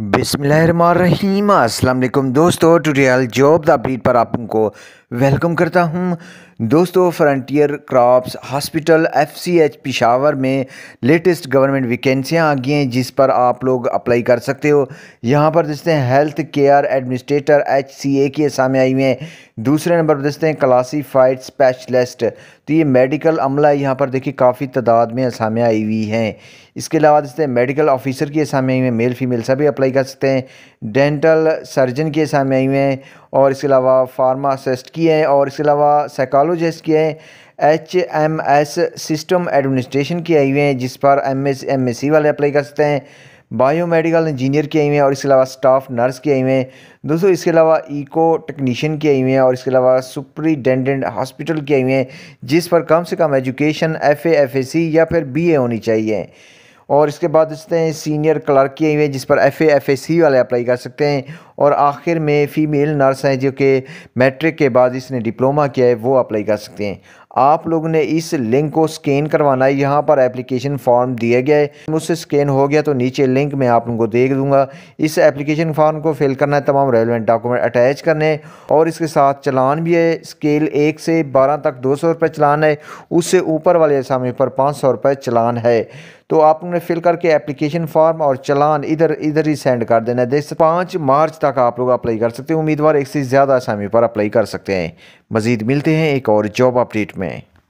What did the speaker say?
बिसमीम अल्लाम दोस्तों ट्यूटोरियल जॉब द अपडेट पर आपको वेलकम करता हूं दोस्तों frontier corps hospital FCH Peshawar में लेटेस्ट गवर्नमेंट वैकेंसियां आ गई हैं जिस पर आप लोग अप्लाई कर सकते हो यहां पर देखते हैं हेल्थ केयर एडमिनिस्ट्रेटर एचसीए के सामने आई हुई हैं दूसरे नंबर पर देखते हैं क्लासीफाइड स्पेशलिस्ट तो ये मेडिकल अमला यहाँ पर देखिए काफ़ी तादाद में असामियाँ आई हुई हैं इसके अलावा हैं मेडिकल ऑफिसर की असामियाँ आई हुई हैं मेल फीमेल सभी अप्लाई कर सकते हैं डेंटल सर्जन की असामियाँ आई हुई हैं और इसके अलावा फार्मासिस्ट की किए हैं और इसके अलावा साइकोलॉजिस्ट किए हैं H M S system administration किए हुए हैं जिस पर M S M S C वाले अप्लाई कर सकते हैं बायो मेडिकल इंजीनियर किए हुए हैं और इसके अलावा स्टाफ नर्स किए हुए हैं दोस्तों इसके अलावा इको टेक्नीशियन किए हुए हैं और इसके अलावा सुप्रिटेंडेंट हॉस्पिटल किए हुए हैं जिस पर कम से कम education F F A C या फिर बी ए होनी चाहिए और इसके बाद इसते हैं सीनियर क्लर्क किए हुए जिस पर एफ ए एफ ए सी वाले अप्लाई कर सकते हैं और आखिर में फ़ीमेल नर्स हैं जो कि मैट्रिक के बाद इसने डिप्लोमा किया है वो अप्लाई कर सकते हैं आप लोगों ने इस लिंक को स्कैन करवाना है यहाँ पर एप्लीकेशन फॉर्म दिया गया है मुझसे स्कैन हो गया तो नीचे लिंक मैं आप लोगों को देख दूंगा इस एप्लीकेशन फॉर्म को फिल करना है तमाम रेलिवेंट डॉक्यूमेंट अटैच करने और इसके साथ चलान भी है स्केल एक से बारह तक दो सौ रुपये चलान है उससे ऊपर वाले असामे पर पाँच सौ रुपये चलान है तो आप लोगों ने फिल करके एप्लीकेशन फॉर्म और चलान इधर इधर ही सेंड कर देना है देख पाँच मार्च तक आप लोग अप्लाई कर सकते हैं उम्मीदवार एक से ज़्यादा समय पर अप्लाई कर सकते हैं मज़ीद मिलते हैं एक और जॉब अपडेट में